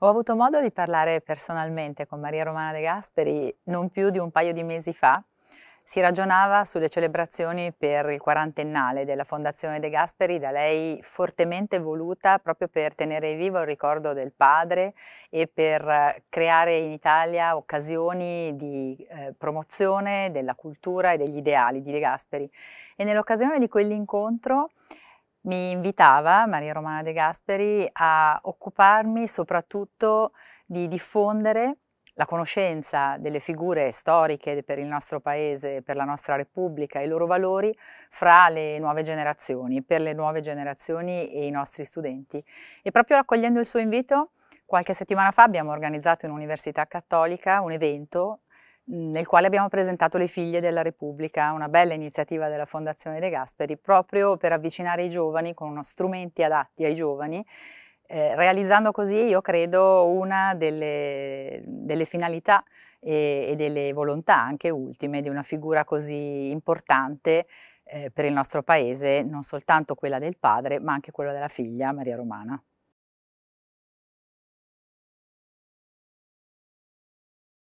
Ho avuto modo di parlare personalmente con Maria Romana De Gasperi non più di un paio di mesi fa. Si ragionava sulle celebrazioni per il quarantennale della Fondazione De Gasperi, da lei fortemente voluta proprio per tenere vivo il ricordo del padre e per eh, creare in Italia occasioni di eh, promozione della cultura e degli ideali di De Gasperi. E nell'occasione di quell'incontro mi invitava, Maria Romana De Gasperi, a occuparmi soprattutto di diffondere la conoscenza delle figure storiche per il nostro paese, per la nostra Repubblica, e i loro valori fra le nuove generazioni, per le nuove generazioni e i nostri studenti. E proprio raccogliendo il suo invito, qualche settimana fa abbiamo organizzato in Università Cattolica un evento nel quale abbiamo presentato le figlie della Repubblica, una bella iniziativa della Fondazione De Gasperi, proprio per avvicinare i giovani con strumenti adatti ai giovani, eh, realizzando così, io credo, una delle, delle finalità e, e, delle volontà anche ultime di una figura così importante eh, per il nostro paese, non soltanto quella del padre, ma anche quella della figlia Maria Romana.